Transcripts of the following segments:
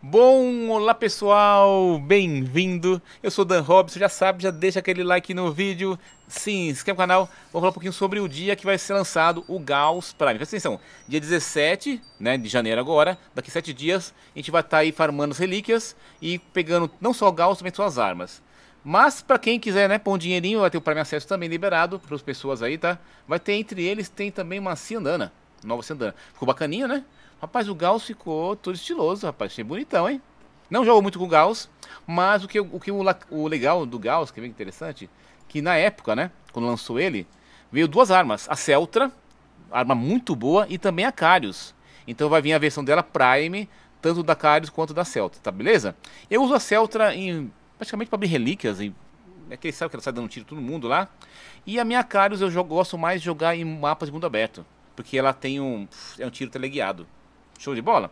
Bom, olá pessoal, bem-vindo. Eu sou Dan Robson, já sabe, já deixa aquele like no vídeo, se inscreve no canal. Vou falar um pouquinho sobre o dia que vai ser lançado o Gauss Prime. Presta atenção, dia 17 né, de janeiro agora, daqui 7 dias, a gente vai estar tá aí farmando as relíquias e pegando não só o Gauss, também suas armas. Mas para quem quiser, né, pôr um dinheirinho, vai ter o Prime Acesso também liberado para as pessoas aí, tá? Vai ter entre eles, tem também uma Ciandana, nova Ciandana. Ficou bacaninha, né? Rapaz, o Gauss ficou todo estiloso, rapaz. Achei bonitão, hein? Não jogo muito com o Gauss, mas o que o, que o, o legal do Gauss, que é bem interessante, que na época, né, quando lançou ele, veio duas armas, a Celtra, arma muito boa, e também a Carius. Então vai vir a versão dela Prime, tanto da Carius quanto da Celtra, tá beleza? Eu uso a Celtra em, praticamente para abrir relíquias, e é né, que sabe que ela sai dando tiro todo mundo lá. E a minha Carius eu jogo, gosto mais de jogar em mapas de mundo aberto, porque ela tem um, é um tiro teleguiado. Show de bola?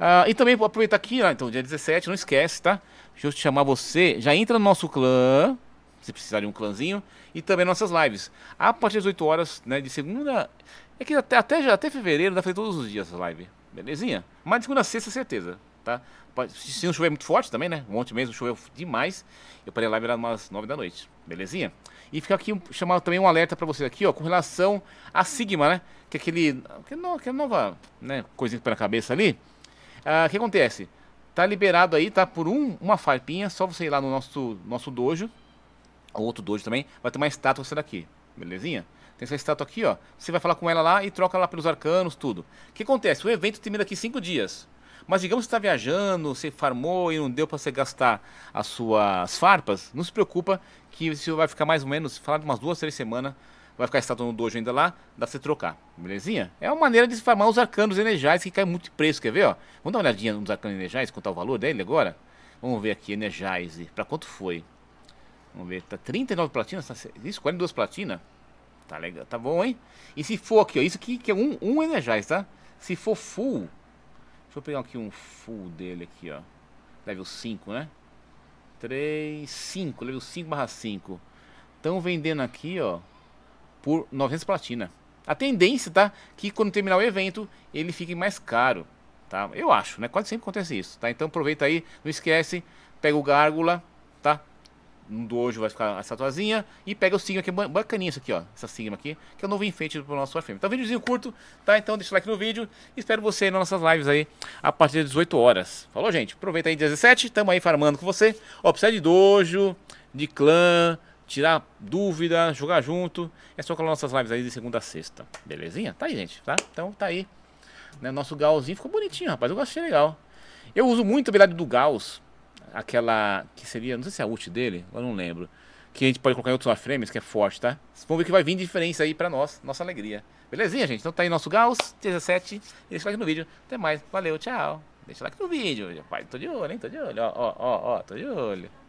Ah, e também vou aproveitar aqui, ó, então, dia 17, não esquece, tá? Deixa eu te chamar você, já entra no nosso clã, se precisar de um clãzinho, e também nossas lives. A partir das 8 horas, né, de segunda... É que até, até, até fevereiro dá pra fazer todos os dias as live, belezinha? Mas de segunda a sexta, certeza tá? Pode, se não chover muito forte também, né? Ontem mesmo choveu demais. Eu parei lá virar umas 9 da noite, belezinha? E fica aqui chamar também um alerta para vocês aqui, ó, com relação a Sigma, né? Que é aquele, Que no, aquela é nova né, coisinha que põe tá na cabeça ali. Ah, o ah, que acontece? Tá liberado aí, tá? Por um, uma farpinha, só você ir lá no nosso, nosso dojo, ou outro dojo também, vai ter uma estátua você daqui, belezinha? Tem essa estátua aqui, ó. Você vai falar com ela lá e troca lá pelos arcanos, tudo. O que acontece? O evento termina daqui 5 dias. Mas digamos que está viajando, você farmou e não deu para você gastar as suas farpas, não se preocupa que isso vai ficar mais ou menos, falar de umas duas, três semanas, vai ficar estátua no dojo ainda lá, dá para você trocar, belezinha? É uma maneira de farmar os arcanos energiais que cai muito de preço, quer ver, ó? Vamos dar uma olhadinha nos arcanos energiais, quanto é o valor dele agora? Vamos ver aqui, energize, para quanto foi? Vamos ver, tá 39 platinas, tá, isso, 42 platina? Tá legal, tá bom, hein? E se for aqui, ó, isso aqui que é um, um energize, tá? Se for full, Deixa eu pegar aqui um full dele aqui, ó. Level 5, né? 3, 5, level 5 barra 5. Estão vendendo aqui, ó, por 900 platina. A tendência, tá, que quando terminar o evento, ele fique mais caro, tá? Eu acho, né? Quase sempre acontece isso, tá? Então aproveita aí, não esquece, pega o Gárgula, no dojo vai ficar a estatuazinha. E pega o signo aqui, bacaninha isso aqui, ó. Essa sigma aqui, que é o novo enfeite pro nosso Warframe. Então, videozinho curto, tá? Então, deixa o like no vídeo. Espero você aí nas nossas lives aí, a partir das 18 horas. Falou, gente? Aproveita aí 17, tamo aí farmando com você. Ó, precisa de dojo, de clã, tirar dúvida, jogar junto. É só colar nossas lives aí de segunda a sexta. Belezinha? Tá aí, gente, tá? Então, tá aí. Né? Nosso galzinho ficou bonitinho, rapaz. Eu achei legal. Eu uso muito a habilidade do Gauss aquela que seria, não sei se é a ult dele, eu não lembro. Que a gente pode colocar em outros warframes, que é forte, tá? Vocês vão ver que vai vir diferença aí pra nós, nossa alegria. Belezinha, gente? Então tá aí nosso Gauss 17. Deixa o like no vídeo. Até mais. Valeu, tchau. Deixa o like no vídeo. Rapaz, tô de olho, hein? Tô de olho. Ó, ó, ó, ó, tô de olho.